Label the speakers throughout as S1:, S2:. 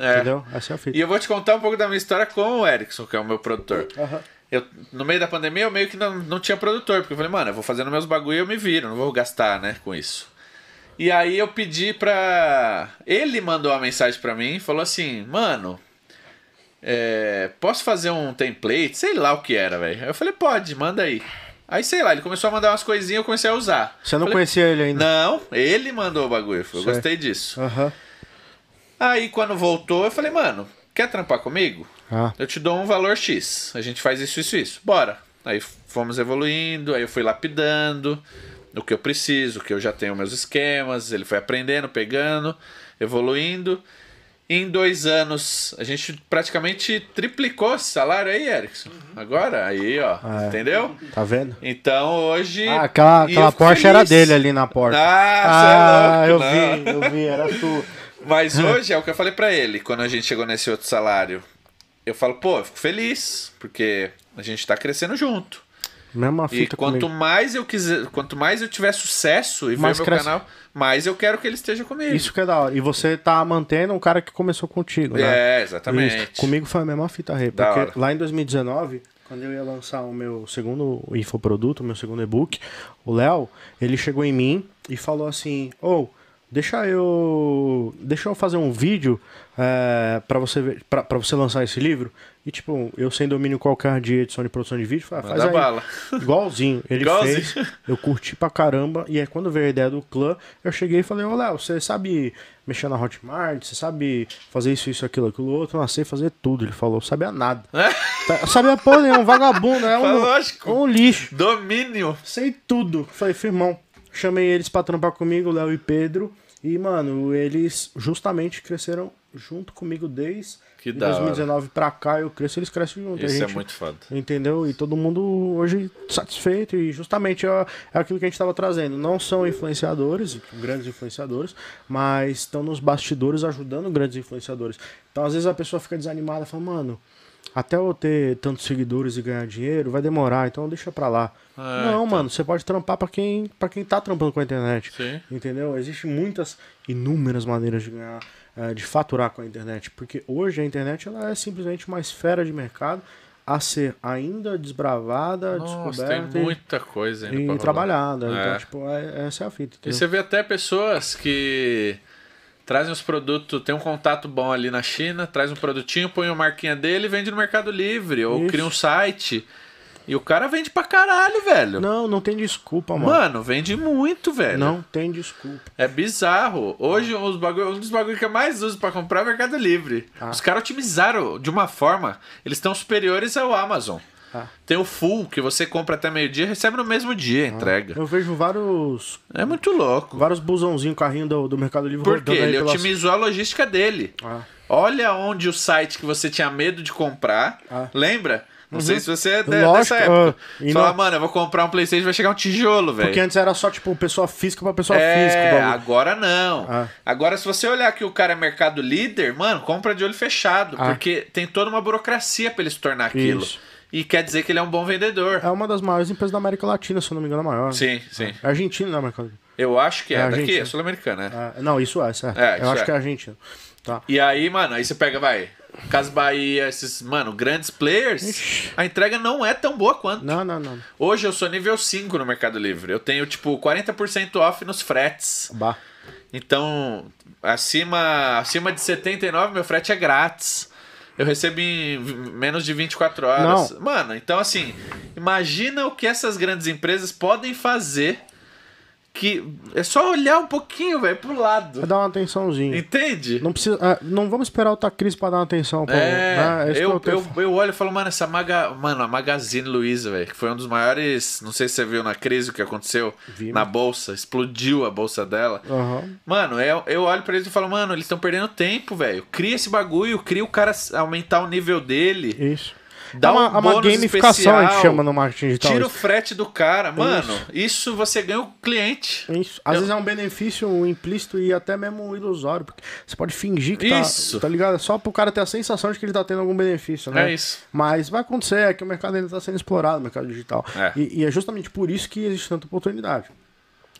S1: É. É e eu vou te contar um pouco da minha história com o Erickson, que é o meu produtor. Uhum. Eu, no meio da pandemia, eu meio que não, não tinha produtor, porque eu falei, mano, eu vou fazendo meus bagulho e eu me viro, não vou gastar, né, com isso. E aí eu pedi pra. Ele mandou uma mensagem pra mim e falou assim, mano. É, posso fazer um template? Sei lá o que era, velho. Eu falei, pode, manda aí. Aí, sei lá, ele começou a mandar umas coisinhas e eu comecei a usar. Você não falei, conhecia ele ainda? Não, ele mandou o bagulho. Eu sei. gostei disso. Aham. Uhum. Aí quando voltou, eu falei, mano, quer trampar comigo? Ah. Eu te dou um valor X. A gente faz isso, isso, isso. Bora. Aí fomos evoluindo, aí eu fui lapidando o que eu preciso, que eu já tenho meus esquemas. Ele foi aprendendo, pegando, evoluindo. Em dois anos, a gente praticamente triplicou esse salário aí, Erickson. Uhum. Agora, aí, ó. Ah, é. Entendeu? Tá vendo? Então hoje. Ah,
S2: aquela, aquela Porsche feliz. era dele ali na porta. Ah, é ah é louco, eu não. vi,
S1: eu vi, era tu. Mas hoje é o que eu falei para ele quando a gente chegou nesse outro salário. Eu falo, pô, eu fico feliz, porque a gente tá crescendo junto. Mesma fita e quanto comigo. mais eu quiser, quanto mais eu tiver sucesso e mais ver cresce. meu canal, mais eu quero que ele esteja comigo. Isso
S2: que é da hora. E você tá mantendo um cara que começou contigo, né? É, exatamente. Isso. Comigo foi a mesma fita, Rei. Porque lá em 2019, quando eu ia lançar o meu segundo infoproduto, o meu segundo e-book, o Léo, ele chegou em mim e falou assim: ou oh, Deixa eu, deixa eu fazer um vídeo é, para você ver, pra, você lançar esse livro. E tipo, eu sem domínio qualquer de edição de produção de vídeo, fala, faz aí. bala. Igualzinho. Ele Igualzinho. fez, eu curti pra caramba. E aí quando veio a ideia do clã, eu cheguei e falei, ô Léo, você sabe mexer na Hotmart? Você sabe fazer isso, isso, aquilo, aquilo outro? Eu não, sei fazer tudo. Ele falou, sabia nada. É? Tá, sabia porra um vagabundo, é um, um lixo. Domínio. Sei tudo. Eu falei, firmão, Chamei eles pra trampar comigo, Léo e Pedro. E, mano, eles justamente cresceram junto comigo desde que 2019 pra cá. Eu cresço, eles crescem junto. Isso é gente, é muito foda. Entendeu? E todo mundo hoje satisfeito. E justamente é, é aquilo que a gente estava trazendo. Não são influenciadores, grandes influenciadores, mas estão nos bastidores ajudando grandes influenciadores. Então, às vezes a pessoa fica desanimada e fala, mano até eu ter tantos seguidores e ganhar dinheiro, vai demorar, então deixa pra lá. É, não, então. mano, você pode trampar pra quem, pra quem tá trampando com a internet. Sim. Entendeu? Existem muitas, inúmeras maneiras de ganhar, é, de faturar com a internet. Porque hoje a internet ela é simplesmente uma esfera de mercado a ser ainda desbravada, Nossa, descoberta. Tem muita coisa ainda e, e trabalhada. Então, é. Então, tipo, é, essa é a fita.
S1: Entendeu? E você vê até pessoas que trazem os produtos, tem um contato bom ali na China, traz um produtinho, põe uma marquinha dele e vende no Mercado Livre. Ou Isso. cria um site. E o cara vende pra caralho, velho. Não, não tem desculpa, mano. Mano, vende muito, velho. Não tem desculpa. É bizarro. Hoje, os bagulho, um dos bagulhos que eu mais uso para comprar é o Mercado Livre. Ah. Os caras otimizaram de uma forma. Eles estão superiores ao Amazon. Ah. Tem o full, que você compra até meio-dia recebe no mesmo dia, a ah. entrega.
S2: Eu vejo vários. É muito louco. Vários busãozinhos, carrinho do, do Mercado Livre. Por quê? Ele pelas...
S1: otimizou a logística dele. Ah. Olha onde o site que você tinha medo de comprar. Ah. Lembra? Não uhum. sei se você é de, Lógico, dessa época. Uh, mano, eu vou comprar um Playstation vai chegar um tijolo, velho. Porque
S2: antes era só, tipo, pessoa física pra pessoa é, física. É, agora
S1: não. Ah. Agora, se você olhar que o cara é mercado líder, mano, compra de olho fechado. Ah. Porque tem toda uma burocracia pra ele se tornar aquilo. Isso e quer dizer que ele é um bom vendedor.
S2: É uma das maiores empresas da América Latina, se eu não me engano, a maior. Sim, sim. É Argentina, né? Mercado Livre.
S1: Eu acho que é, é daqui, Argentina. é sul-americana.
S2: É. é. não, isso é, certo? é. é isso eu acho é. que é Argentina. Tá.
S1: E aí, mano, aí você pega, vai, Cas Bahia, esses, mano, grandes players, a entrega não é tão boa quanto. Não, não, não. Hoje eu sou nível 5 no Mercado Livre. Eu tenho, tipo, 40% off nos fretes. Bah. Então, acima, acima de 79, meu frete é grátis. Eu recebo em menos de 24 horas. Não. Mano, então assim, imagina o que essas grandes empresas podem fazer que é só
S2: olhar um pouquinho, velho, pro lado. É dar uma atençãozinha. Entende? Não precisa, ah, não vamos esperar outra crise pra dar uma atenção. Pra, é, né? é eu, eu,
S1: eu, eu, olho e falo, mano, essa maga, mano, a Magazine Luiza, velho, que foi um dos maiores, não sei se você viu na crise o que aconteceu Vi, na mano. Né? bolsa, explodiu a bolsa dela. Uhum. Mano, eu, eu olho pra eles e falo, mano, eles estão perdendo tempo, velho. Cria esse bagulho, cria o cara aumentar o nível dele. Isso. Dá é uma, um é uma gamificação, especial, a gente chama no
S2: marketing digital. Tira o
S1: frete do cara. Mano, isso, isso você ganha o cliente. Isso.
S2: Às Eu... vezes é um benefício implícito e até mesmo ilusório. Porque você pode fingir que tá, isso. tá, tá ligado? É só pro cara ter a sensação de que ele tá tendo algum benefício, né? É isso. Mas vai acontecer, é que o mercado ainda tá sendo explorado, o mercado digital. É. E, e é justamente por isso que existe tanta oportunidade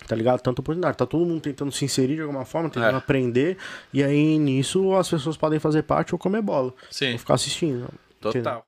S2: tá ligado? Tanta oportunidade. Tá todo mundo tentando se inserir de alguma forma, tentando é. aprender. E aí nisso as pessoas podem fazer parte ou comer bola. Sim. Ou ficar assistindo. Total. Entendeu?